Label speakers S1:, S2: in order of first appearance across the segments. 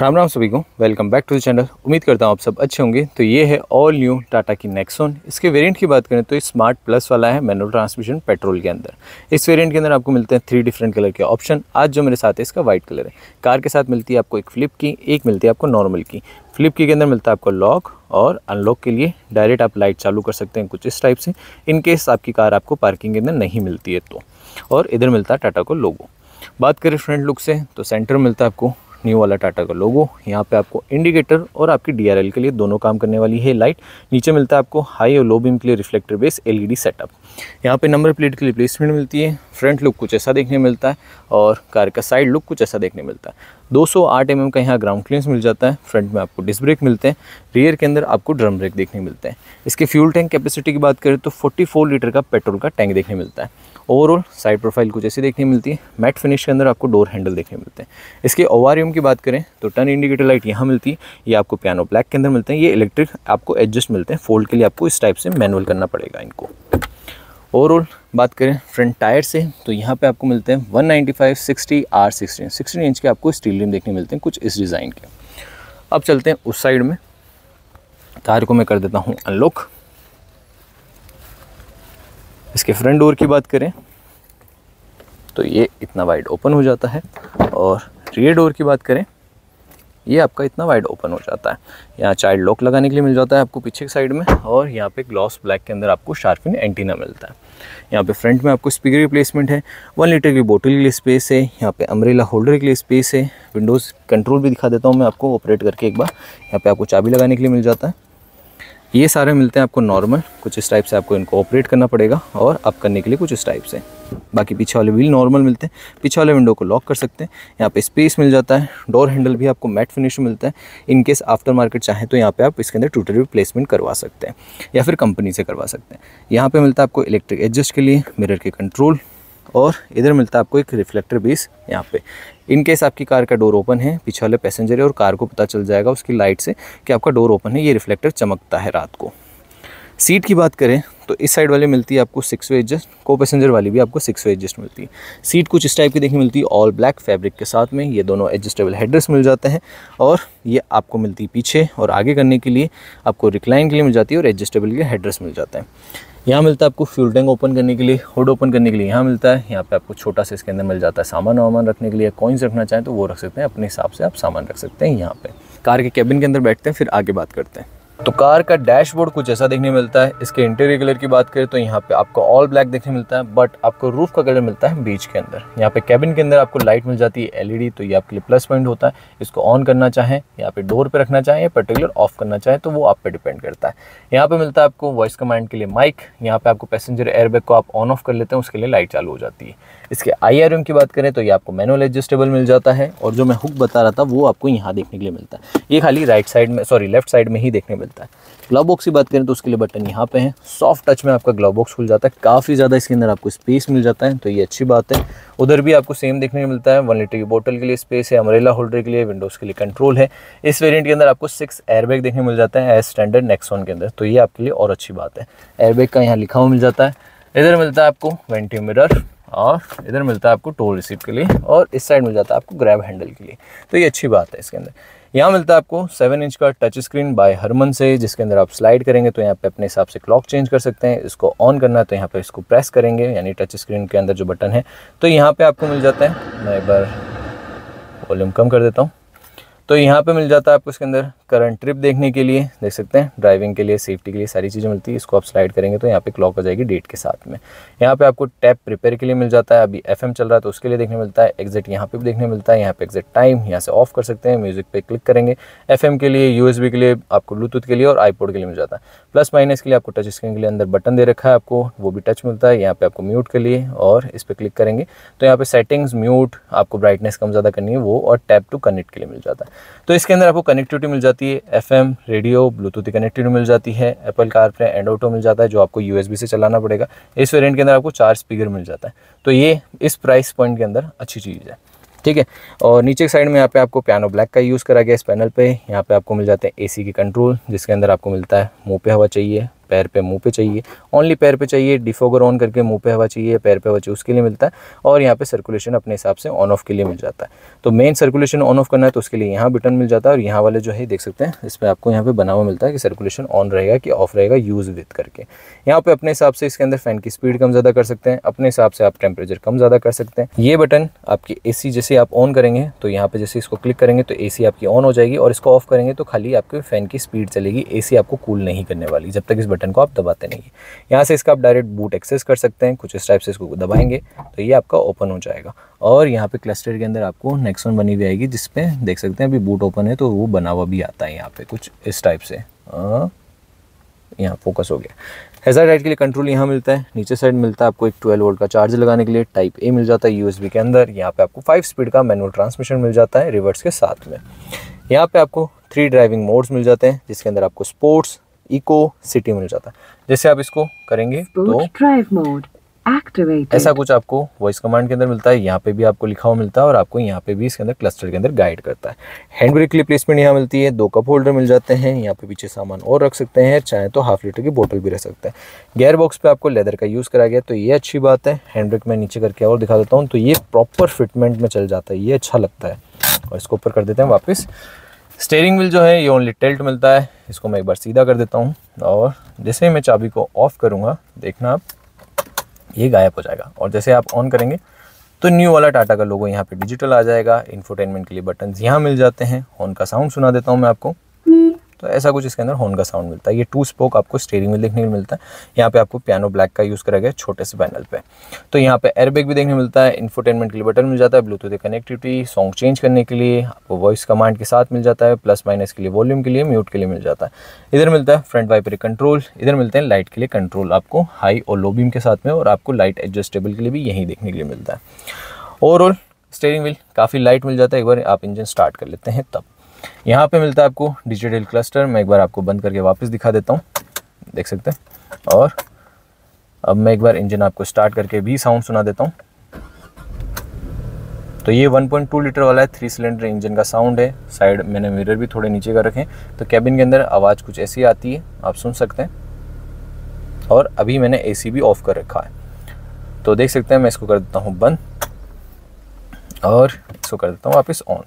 S1: राम राम सभी को welcome back to the channel उम्मीद करता हूँ आप सब अच्छे होंगे तो ये है ऑल न्यू टाटा की नेक्सोन इसके वेरिएंट की बात करें तो ये स्मार्ट प्लस वाला है मैनुअल ट्रांसमिशन पेट्रोल के अंदर इस वेरिएंट के अंदर आपको मिलते हैं थ्री डिफरेंट कलर के ऑप्शन आज जो मेरे साथ है इसका वाइट कलर है कार के साथ मिलती है आपको एक फ्लिप की एक मिलती है आपको नॉर्मल की फ्लिप की के अंदर मिलता है आपको लॉक और अनलॉक के लिए डायरेक्ट आप लाइट चालू कर सकते हैं कुछ इस टाइप से इनकेस आपकी कार आपको पार्किंग के अंदर नहीं मिलती है तो और इधर मिलता है टाटा को लोगो बात करें फ्रंट लुक से तो सेंटर मिलता है आपको न्यू वाला टाटा का लोगो यहाँ पे आपको इंडिकेटर और आपकी डीआरएल के लिए दोनों काम करने वाली है लाइट नीचे मिलता है आपको हाई और लो बीम के लिए रिफ्लेक्टर बेस एलईडी सेटअप यहाँ पे नंबर प्लेट की रिप्लेसमेंट मिलती है फ्रंट लुक कुछ ऐसा देखने मिलता है और कार का साइड लुक कुछ ऐसा देखने मिलता है 208 mm का यहाँ ग्राउंड क्लियरेंस मिल जाता है फ्रंट में आपको डिस्क ब्रेक मिलते हैं रियर के अंदर आपको ड्रम ब्रेक देखने मिलते हैं इसके फ्यूल टैंक कैपेसिटी की बात करें तो 44 लीटर का पेट्रोल का टैंक देखने मिलता है ओवरऑल साइड प्रोफाइल कुछ ऐसी देखने मिलती है मैट फिनिश के अंदर आपको डोर हैंडल देखने मिलते हैं इसके ओवारियम की बात करें तो टर्न इंडिकेटर लाइट यहाँ मिलती है ये आपको पियानो ब्लैक के अंदर मिलते हैं ये इलेक्ट्रिक आपको एडजस्ट मिलते हैं फोल्ड के लिए आपको इस टाइप से मैनुअल करना पड़ेगा इनको ओवरऑल बात करें फ्रंट टायर से तो यहाँ पे आपको मिलते हैं 195, 60, आर सिक्सटीन सिक्सटीन इंच के आपको स्टील रिम देखने मिलते हैं कुछ इस डिज़ाइन के अब चलते हैं उस साइड में कार को मैं कर देता हूँ अनलॉक इसके फ्रंट डोर की बात करें तो ये इतना वाइड ओपन हो जाता है और रियर डोर की बात करें ये आपका इतना वाइड ओपन हो जाता है यहाँ चाइल्ड लॉक लगाने के लिए मिल जाता है आपको पीछे की साइड में और यहाँ पे ग्लॉस ब्लैक के अंदर आपको शार्पिन एंटीना मिलता है यहाँ पे फ्रंट में आपको स्पीकर रिप्लेसमेंट है वन लीटर की बोतल के लिए स्पेस है यहाँ पे अम्ब्रेला होल्डर के लिए स्पेस है विंडोज़ कंट्रोल भी दिखा देता हूँ मैं आपको ऑपरेट करके एक बार यहाँ पर आपको चाबी लगाने के लिए मिल जाता है ये सारे मिलते हैं आपको नॉर्मल कुछ इस टाइप से आपको इनको ऑपरेट करना पड़ेगा और अप करने के लिए कुछ इस टाइप से बाकी पीछे वाले व्हील नॉर्मल मिलते हैं पीछे वाले विंडो को लॉक कर सकते हैं यहाँ पे स्पेस मिल जाता है डोर हैंडल भी आपको मैट फिनिश मिलता है इन केस आफ्टर मार्केट चाहें तो यहाँ पर आप इसके अंदर टूटल रिप्लेसमेंट करवा सकते हैं या फिर कंपनी से करवा सकते हैं यहाँ पर मिलता है आपको इलेक्ट्रिक एडजस्ट के लिए मिररर के कंट्रोल और इधर मिलता है आपको एक रिफ्लेक्टर बीस यहाँ पे इन केस आपकी कार का डोर ओपन है पीछे वाले पैसेंजर है और कार को पता चल जाएगा उसकी लाइट से कि आपका डोर ओपन है ये रिफ्लेक्टर चमकता है रात को सीट की बात करें तो इस साइड वाली मिलती है आपको सिक्स वे एडजस्ट को पैसेंजर वाली भी आपको सिक्स वे एडजस्ट मिलती है सीट कुछ इस टाइप की देखने मिलती है ऑल ब्लैक फैब्रिक के साथ में ये दोनों एडजस्टेबल हेडरेस मिल जाते हैं और ये आपको मिलती है पीछे और आगे करने के लिए आपको रिक्लाइन के लिए मिल जाती है और एडजस्टेबल के हेडरेस मिल जाते हैं यहाँ मिलता है आपको फ्यूल टैंक ओपन करने के लिए हुड ओपन करने के लिए यहाँ मिलता है यहाँ पे आपको छोटा सा इसके अंदर मिल जाता है सामान वामान रखने के लिए कॉइन्स रखना चाहें तो वो रख सकते हैं अपने हिसाब से आप सामान रख सकते हैं यहाँ पे कार के कैबिन के अंदर बैठते हैं फिर आगे बात करते हैं तो कार का डैशबोर्ड कुछ ऐसा देखने मिलता है इसके इंटीरियर कलर की बात करें तो यहाँ पे आपको ऑल ब्लैक देखने मिलता है बट आपको रूफ का कलर मिलता है बीच के अंदर यहाँ पे कैबिन के अंदर आपको लाइट मिल जाती है एलईडी तो ये आपके लिए प्लस पॉइंट होता है इसको ऑन करना चाहें यहाँ पे डोर पे रखना चाहें या पर्टिकुलर ऑफ करना चाहें तो वो आप पे डिपेंड करता है यहाँ पे मिलता है आपको वॉइस कमांड के लिए माइक यहाँ पे आपको पैसेंजर एयरबैग को आप ऑन ऑफ कर लेते हैं उसके लिए लाइट चालू हो जाती है इसके आई आर की बात करें तो ये आपको मैनुअल एडजस्टेबल मिल जाता है और जो मैं हुक बता रहा था वो आपको यहाँ देखने के लिए मिलता है ये खाली राइट साइड में सॉरी लेफ्ट साइड में ही देखने मिलता है ग्लव बॉक्स की बात करें तो उसके लिए बटन यहाँ पे है सॉफ्ट टच में आपका ग्लव बॉक्स खुल जाता है काफ़ी ज़्यादा इसके अंदर आपको स्पेस मिल जाता है तो ये अच्छी बात है उधर भी आपको सेम देखने को मिलता है वन लीटर की बोतल के लिए स्पेस है अमरेला होल्डर के लिए विंडोज़ के लिए कंट्रोल है इस वेरियंट के अंदर आपको सिक्स एयरबैग देखने मिल जाता है एज स्टैंडर्ड नेक्सॉन के अंदर तो ये आपके लिए और अच्छी बात है एयरबैग का यहाँ लिखा हुआ मिल जाता है इधर मिलता है आपको वेंटी मिरर और इधर मिलता है आपको टोल रिसीट के लिए और इस साइड मिल जाता है आपको ग्रैब हैंडल के लिए तो ये अच्छी बात है इसके अंदर यहाँ मिलता है आपको सेवन इंच का टच स्क्रीन बाय हरमन से जिसके अंदर आप स्लाइड करेंगे तो यहाँ पे अपने हिसाब से क्लॉक चेंज कर सकते हैं इसको ऑन करना है तो यहाँ पे इसको प्रेस करेंगे यानी टच स्क्रीन के अंदर जो बटन है तो यहाँ पे आपको मिल जाता है मैं एक बार वॉल्यूम कम कर देता हूँ तो यहाँ पे मिल जाता है आपको इसके अंदर करंट ट्रिप देखने के लिए देख सकते हैं ड्राइविंग के लिए सेफ्टी के लिए सारी चीज़ें मिलती है इसको आप स्लाइड करेंगे तो यहाँ पे क्लॉक हो जाएगी डेट के साथ में यहाँ पे आपको टैप प्रिपेयर के लिए मिल जाता है अभी एफएम चल रहा है तो उसके लिए देखने मिलता है एग्जिट यहाँ पे भी देखने मिलता है यहाँ पे एग्जिट टाइम यहाँ से ऑफ कर सकते हैं म्यूजिक पे क्लिक करेंगे एफ के लिए यू के लिए आपको ब्लूटूथ के लिए और आईपोड के लिए मिल जाता है प्लस माइनस के लिए आपको टच स्क्रीन के लिए अंदर बटन दे रखा है आपको वो भी टच मिलता है यहाँ पे आपको म्यूट के लिए और इस पर क्लिक करेंगे तो यहाँ पे सेटिंग्स म्यूट आपको ब्राइटनेस कम ज़्यादा करनी है वो और टैप टू कनेक्ट के लिए मिल जाता है तो इसके अंदर आपको कनेक्टिविटी मिल जाती है एफ रेडियो ब्लूटूथ की कनेक्टिविटी मिल जाती है एप्पल कार पर एंड ऑटो मिल जाता है जो आपको यू से चलाना पड़ेगा इस वेरियंट के अंदर आपको चार स्पीकर मिल जाता है तो ये इस प्राइस पॉइंट के अंदर अच्छी चीज़ है ठीक है और नीचे के साइड में यहाँ पे आपको पियानो ब्लैक का यूज़ करा गया इस पैनल पे यहाँ पे आपको मिल जाते हैं एसी के कंट्रोल जिसके अंदर आपको मिलता है मुँह पे हवा चाहिए पैर पे मुंह पे चाहिए ओनली पैर पे चाहिए डिफोगर ऑन करके मुंह पे हवा चाहिए पैर पे हवा चाहिए उसके लिए मिलता है और यहाँ पे सर्कुलेशन अपने हिसाब से ऑन ऑफ के लिए मिल जाता है तो मेन सर्कुलेशन ऑन ऑफ करना है तो उसके लिए यहाँ बटन मिल जाता है और यहाँ वाले जो है देख सकते हैं इस पर आपको यहाँ पे बना हुआ मिलता है कि सर्कुलेशन ऑन रहेगा कि ऑफ रहेगा यूज़ विथ करके यहाँ पे अपने हिसाब से इसके अंदर फैन की स्पीड कम ज़्यादा कर सकते हैं अपने हिसाब से आप टेम्परेचर कम ज़्यादा कर सकते हैं ये बटन आपकी ए जैसे आप ऑन करेंगे तो यहाँ पे जैसे इसको क्लिक करेंगे तो ए आपकी ऑन हो जाएगी और इसको ऑफ करेंगे तो खाली आपके फैन की स्पीड चलेगी ए आपको कूल नहीं करने वाली जब तक इस बटन बटन को आप दबाते नहीं है यहाँ से इसका आप डायरेक्ट बूट एक्सेस कर सकते हैं कुछ इस टाइप से इसको दबाएंगे तो ये आपका ओपन हो जाएगा और यहाँ पे क्लस्टर के अंदर आपको नेक्सॉन बनी हुई आएगी जिसपे देख सकते हैं अभी बूट ओपन है तो वो बना हुआ भी आता है यहाँ पे कुछ इस टाइप से यहाँ फोकस हो गया हेजर राइट के लिए कंट्रोल यहाँ मिलता है नीचे साइड मिलता है आपको एक 12 वोल्ट का चार्ज लगाने के लिए टाइप ए मिल जाता है यूएसबी के अंदर यहाँ पे आपको 5 स्पीड का मैनुअल ट्रांसमिशन मिल जाता है रिवर्स के साथ में यहाँ पे आपको थ्री ड्राइविंग मोड्स मिल जाते हैं जिसके अंदर आपको स्पोर्ट्स इको सिटी मिल जाता है जैसे आप इसको करेंगे तो ऐसा कुछ आपको वॉइस कमांड के अंदर मिलता है यहाँ पे भी आपको लिखा हुआ मिलता है और आपको यहाँ पे भी इसके अंदर क्लस्टर के अंदर गाइड करता है हैंड ब्रेक की प्लेसमेंट यहाँ मिलती है दो कप होल्डर मिल जाते हैं यहाँ पे पीछे सामान और रख सकते हैं चाहे तो हाफ लीटर की बोतल भी रख सकते हैं गेयर बॉक्स पे आपको लेदर का यूज़ करा गया तो ये अच्छी बात है हैंड ब्रेक मैं नीचे करके और दिखा देता हूँ तो ये प्रॉपर फिटमेंट में चल जाता है ये अच्छा लगता है और इसको ऊपर कर देते हैं वापस स्टेयरिंग व्हील जो है ये ओनली टेल्ट मिलता है इसको मैं एक बार सीधा कर देता हूँ और जैसे ही मैं चाबी को ऑफ़ करूँगा देखना आप ये गायब हो जाएगा और जैसे आप ऑन करेंगे तो न्यू वाला टाटा का लोगो यहाँ पे डिजिटल आ जाएगा इन्फोटेनमेंट के लिए बटन यहाँ मिल जाते हैं ऑन का साउंड सुना देता हूँ मैं आपको तो ऐसा कुछ इसके अंदर हॉर्न का साउंड मिलता है ये टू स्पोक आपको स्टेरिंग में देखने को मिलता है यहाँ पे आपको पियानो ब्लैक का यूज़ करा गया छोटे से पैनल पे तो यहाँ पे एयरबैग भी देखने मिलता है इन्फोटेनमेंट के लिए बटन मिल जाता है ब्लूटूथ कनेक्टिविटी सॉन्ग चेंज करने के लिए आपको वॉइस कमांड के साथ मिल जाता है प्लस माइनस के लिए वॉल्यूम के लिए म्यूट के लिए मिल जाता है इधर मिलता है फ्रंट वाइपर कंट्रोल इधर मिलते हैं लाइट के लिए कंट्रोल आपको हाई और लो बीम के साथ में और आपको लाइट एडजस्टेबल के लिए भी यहीं देखने के लिए मिलता है ओवरऑल स्टेयरिंग व्हील काफ़ी लाइट मिल जाता है एक बार आप इंजन स्टार्ट कर लेते हैं तब यहाँ पे मिलता है आपको डिजिटल क्लस्टर मैं एक बार आपको बंद करके वापस दिखा देता हूँ देख सकते हैं और अब मैं एक बार इंजन आपको स्टार्ट करके भी साउंड सुना देता हूँ तो ये 1.2 लीटर वाला है थ्री सिलेंडर इंजन का साउंड है साइड मैंने मिरर भी थोड़े नीचे का रखे तो कैबिन के अंदर आवाज़ कुछ ऐसी आती है आप सुन सकते हैं और अभी मैंने ए भी ऑफ़ कर रखा है तो देख सकते हैं मैं इसको कर देता हूँ बंद और इसको कर देता हूँ वापस ऑन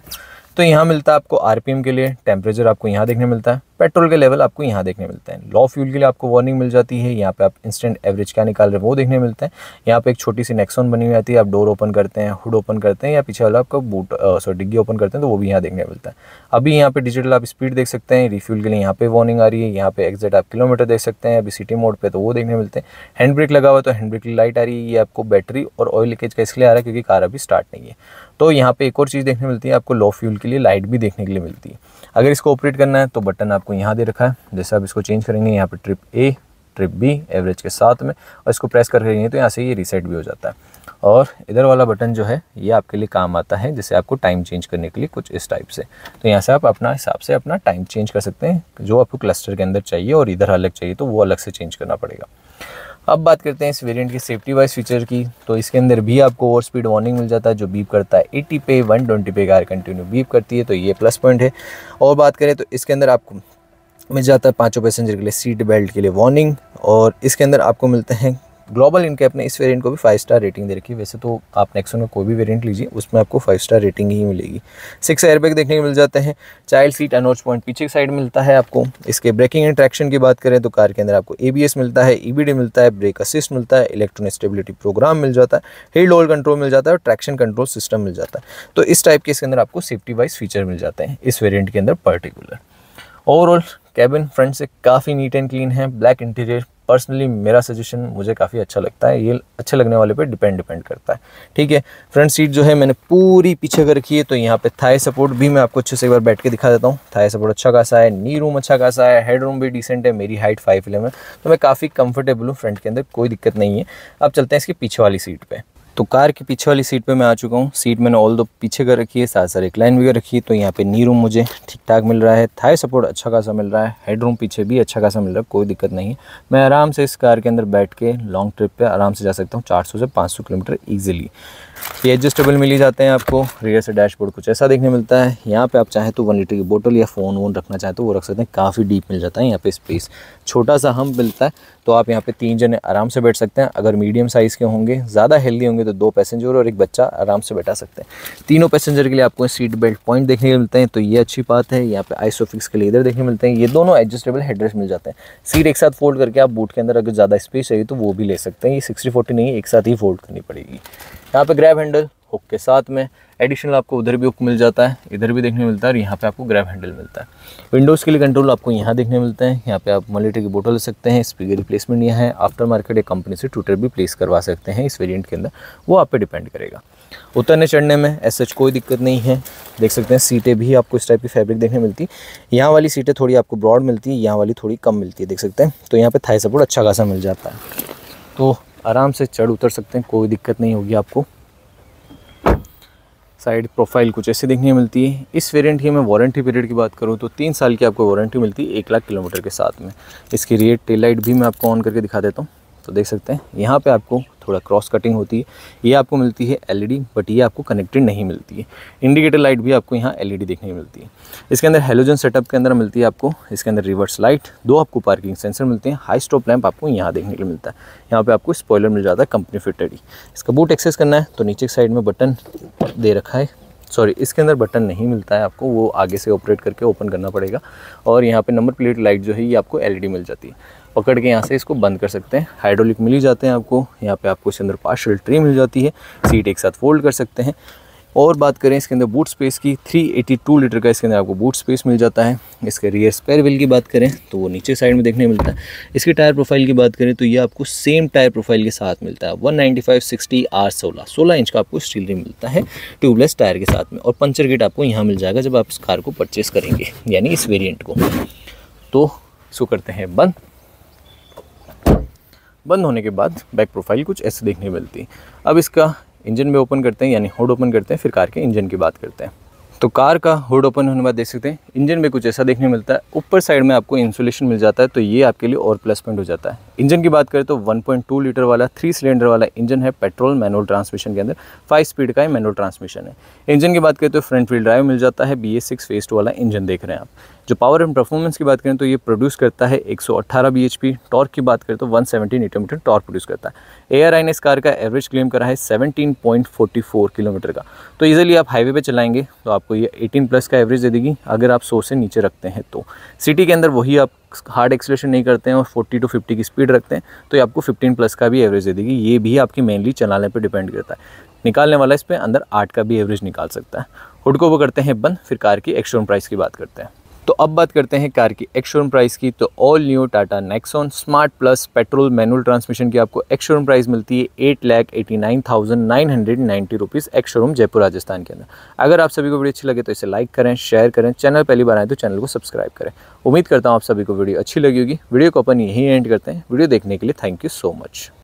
S1: तो यहाँ मिलता है आपको आरपीएम के लिए टेम्परेचर आपको यहाँ देखने मिलता है पेट्रोल के लेवल आपको यहाँ देखने मिलते हैं लो फ्यूल के लिए आपको वार्निंग मिल जाती है यहाँ पे आप इंस्टेंट एवरेज क्या निकाल रहे हैं वो देखने मिलते हैं यहाँ पे एक छोटी सी नेक्सॉन बनी हुई आती है आप डोर ओपन करते हैं हुड ओपन करते हैं या पीछे वाला आपका बूट सॉरी डिग्गी ओपन करते हैं तो वो भी यहाँ देखने मिलता है अभी यहाँ पे डिजिटल आप स्पीड देख सकते हैं रिफ्यूल के लिए यहाँ पे वार्निंग आ रही है यहाँ पे एग्जैक्ट आप किलोमीटर देख सकते हैं अभी सिटी मोड पर तो वो देखने मिलते हैं हैंड ब्रेक लगा हुआ तो हैंड ब्रेक की लाइट आ रही है ये आपको बैटरी और ऑयल लीकेज का इसलिए आ रहा है क्योंकि कार अभी स्टार्ट नहीं है तो यहाँ पे एक और चीज़ देखने मिलती है आपको लो फ्यूल के लिए लाइट भी देखने के लिए मिलती है अगर इसको ऑपरेट करना है तो बटन आप आपको यहाँ दे रखा है जैसे आप इसको चेंज करेंगे यहाँ पर trip A trip B average के साथ में और इसको प्रेस कर करेंगे तो यहाँ से ये रीसेट भी हो जाता है और इधर वाला बटन जो है ये आपके लिए काम आता है जैसे आपको टाइम चेंज करने के लिए कुछ इस टाइप से तो यहाँ से आप अपना हिसाब से अपना टाइम चेंज कर सकते हैं जो आपको क्लस्टर के अंदर चाहिए और इधर अलग चाहिए तो वो अलग से चेंज करना पड़ेगा अब बात करते हैं इस वेरिएंट की सेफ्टी वाइज फीचर की तो इसके अंदर भी आपको ओवर स्पीड वार्निंग मिल जाता है जो बीप करता है एटी पे वन ट्वेंटी पे कार कंटिन्यू बीप करती है तो ये प्लस पॉइंट है और बात करें तो इसके अंदर आपको मिल जाता है पाँचों पैसेंजर के लिए सीट बेल्ट के लिए वार्निंग और इसके अंदर आपको मिलते हैं ग्लोबल इनकैप ने इस वेरिएंट को भी फाइव स्टार रेटिंग दे रखी है वैसे तो आप नेक्सन का कोई भी वेरिएंट लीजिए उसमें आपको फाइव स्टार रेटिंग ही मिलेगी सिक्स एयरबैग देखने को मिल जाते हैं चाइल्ड सीट अनोच पॉइंट पीछे साइड मिलता है आपको इसके ब्रेकिंग एंड ट्रैक्शन की बात करें तो कार के अंदर आपको ए मिलता है ई e मिलता है ब्रेक असिस्ट मिलता है इलेक्ट्रॉनिक स्टेबिलिटी प्रोग्राम मिल जाता है हेड होल्ड कंट्रोल मिल जाता है और ट्रैक्शन कंट्रोल सिस्टम मिल जाता है तो इस टाइप के इसके अंदर आपको सेफ्टी वाइज फीचर मिल जाते हैं इस वेरियंट के अंदर पर्टिकुलर ओवरऑल कैबिन फ्रंट से काफ़ी नीट एंड क्लीन है ब्लैक इंटीरियर पर्सनली मेरा सजेशन मुझे काफ़ी अच्छा लगता है ये अच्छे लगने वाले पे डिपेंड डिपेंड करता है ठीक है फ्रंट सीट जो है मैंने पूरी पीछे कर रखी है तो यहाँ पे थाई सपोर्ट भी मैं आपको अच्छे से एक बार बैठ के दिखा देता हूँ थाई सपोर्ट अच्छा खासा है नी रूम अच्छा खासा है हेड रूम भी डिसेंट है मेरी हाइट फाइव है तो मैं काफ़ी कंफर्टेबल हूँ फ्रंट के अंदर कोई दिक्कत नहीं है अब चलते हैं इसके पीछे वाली सीट पर तो कार के पीछे वाली सीट पे मैं आ चुका हूँ सीट मैंने ऑल दो पीछे कर रखी है साथ साथ एक लाइन भी कर रखी है तो यहाँ पे नी रूम मुझे ठीक ठाक मिल रहा है थाई सपोर्ट अच्छा खासा मिल रहा है हेड रूम पीछे भी अच्छा खासा मिल रहा है कोई दिक्कत नहीं है मैं आराम से इस कार के अंदर बैठ के लॉन्ग ट्रिप पर आराम से जा सकता हूँ चार से पाँच किलोमीटर ईजिली ये एडजस्टेबल मिल ही जाते हैं आपको रियर से डैशबोर्ड कुछ ऐसा देखने मिलता है यहाँ पे आप चाहे तो वन लीटर की बोतल या फ़ोन वोन रखना चाहे तो वो रख सकते हैं काफ़ी डीप मिल जाता है यहाँ पे स्पेस छोटा सा हम मिलता है तो आप यहाँ पे तीन जने आराम से बैठ सकते हैं अगर मीडियम साइज़ के होंगे ज़्यादा हेल्दी होंगे तो दो पैसेंजर और एक बच्चा आराम से बैठा सकते हैं तीनों पैसेंजर के लिए आपको सीट बेल्ट पॉइंट देखने को मिलते हैं तो ये अच्छी बात है यहाँ पर आइसोफिक्स के लिए इधर देखने मिलते हैं ये दोनों एडजस्टेबल हेडरेस्ट मिल जाते हैं सीट एक साथ फोल्ड करके आप बूट के अंदर अगर ज़्यादा स्पेस चाहिए तो वो भी ले सकते हैं ये सिक्सटी फोर्टी नहीं एक साथ ही फोल्ड करनी पड़ेगी यहाँ पे ग्रैब हैंडल हुक के साथ में एडिशनल आपको उधर भी हुक मिल जाता है इधर भी देखने मिलता है और यहाँ पे आपको ग्रैब हैंडल मिलता है विंडोज़ के लिए कंट्रोल आपको यहाँ देखने मिलते हैं यहाँ पे आप मॉनिटर की बोटल ले सकते हैं स्पीकर रिप्लेसमेंट यहाँ है आफ्टर मार्केट एक कंपनी से ट्विटर भी प्लेस करवा सकते हैं इस वेरियंट के अंदर वो आप पर डिपेंड करेगा उतरने चढ़ने में एस कोई दिक्कत नहीं है देख सकते हैं सीटें भी आपको इस टाइप की फैब्रिक देखने मिलती है यहाँ वाली सीटें थोड़ी आपको ब्रॉड मिलती है यहाँ वाली थोड़ी कम मिलती है देख सकते हैं तो यहाँ पर थाई सपोर्ट अच्छा खासा मिल जाता है तो आराम से चढ़ उतर सकते हैं कोई दिक्कत नहीं होगी आपको साइड प्रोफाइल कुछ ऐसे देखने मिलती है इस वेरिएंट की मैं वारंटी पीरियड की बात करूँ तो तीन साल की आपको वारंटी मिलती है एक लाख किलोमीटर के साथ में इसकी रेट टेल लाइट भी मैं आपको ऑन करके दिखा देता हूँ तो देख सकते हैं यहाँ पे आपको थोड़ा क्रॉस कटिंग होती है ये आपको मिलती है एलईडी बट e ये आपको कनेक्टेड नहीं मिलती है इंडिकेटर लाइट भी आपको यहाँ एलईडी e देखने को मिलती है इसके अंदर हेलोजन सेटअप के अंदर मिलती है आपको इसके अंदर रिवर्स लाइट दो आपको पार्किंग सेंसर मिलते हैं हाई स्टॉप लैंप आपको यहाँ देखने को मिलता है यहाँ पर आपको स्पॉयलर मिल जाता है कंपनी फिटेड ही इसका बूट एक्सेस करना है तो नीचे साइड में बटन दे रखा है सॉरी इसके अंदर बटन नहीं मिलता है आपको वो आगे से ऑपरेट करके ओपन करना पड़ेगा और यहाँ पे नंबर प्लेट लाइट जो है ये आपको एलईडी e मिल जाती है पकड़ के यहाँ से इसको बंद कर सकते हैं हाइड्रोलिक मिल ही जाते हैं आपको यहाँ पे आपको इसके अंदर पार्शल ट्री मिल जाती है सीट एक साथ फोल्ड कर सकते हैं और बात करें इसके अंदर बूट स्पेस की 382 लीटर का इसके अंदर आपको बूट स्पेस मिल जाता है इसके रियर स्पेयर व्हील की बात करें तो वो नीचे साइड में देखने मिलता है इसके टायर प्रोफाइल की बात करें तो ये आपको सेम टायर प्रोफाइल के साथ मिलता है 195 60 आर 16 16 इंच का आपको स्टील रिम मिलता है ट्यूबलेस टायर के साथ में और पंचर गेट आपको यहाँ मिल जाएगा जब आप इस कार को परचेस करेंगे यानी इस वेरियंट को तो इसको करते हैं बंद बंद होने के बाद बैक प्रोफाइल कुछ ऐसे देखने मिलती अब इसका इंजन में ओपन करते हैं यानी होड ओपन करते हैं फिर कार के इंजन की बात करते हैं तो कार का होड ओपन होने बाद देख सकते हैं इंजन में कुछ ऐसा देखने मिलता है ऊपर साइड में आपको इंसुलेशन मिल जाता है तो ये आपके लिए और प्लस पॉइंट हो जाता है इंजन की बात करें तो 1.2 लीटर वाला थ्री सिलेंडर वाला इंजन है पेट्रोल मैनुअल ट्रांसमिशन के अंदर फाइव स्पीड का ही मैनुअल ट्रांसमिशन है इंजन की बात करें तो फ्रंट व्हील ड्राइव मिल जाता है बी एस सिक्स टू वाला इंजन देख रहे हैं आप जो पावर एंड परफॉर्मेंस की बात करें तो ये प्रोड्यूस करता है 118 सौ टॉर्क की बात करें तो 170 सेवेंटी मीटर टॉर्क प्रोड्यूस करता है ए ने इस कार का एवरेज क्लेम करा है 17.44 किलोमीटर का तो ईजिली आप हाईवे पे चलाएंगे तो आपको ये 18 प्लस का एवरेज दे देगी अगर आप सौ से नीचे रखते हैं तो सिटी के अंदर वही आप हार्ड एक्सलेशन नहीं करते हैं और 40 टू 50 की स्पीड रखते हैं तो ये आपको 15 प्लस का भी एवरेज दे देगी ये भी आपकी मेनली चलाने पर डिपेंड करता है निकालने वाला इस पर अंदर आठ का भी एवरेज निकाल सकता है हुड को वो करते हैं बंद फिर कार की एक्सटर्न प्राइस की बात करते हैं तो अब बात करते हैं कार की एक्शोरूम प्राइस की तो all new Tata Nexon smart plus petrol manual transmission की आपको एक्शोरूम प्राइस मिलती है eight lakh eighty nine thousand nine hundred ninety rupees ex showroom Jaipur Rajasthan के अंदर अगर आप सभी को वीडियो अच्छी लगे तो इसे लाइक करें शेयर करें चैनल पहली बार आए तो चैनल को सब्सक्राइब करें उम्मीद करता हूँ आप सभी को वीडियो अच्छी लगी होगी वीडियो को अपन यहीं एंड करते हैं वीडियो देखने के लिए थैंक यू सो मच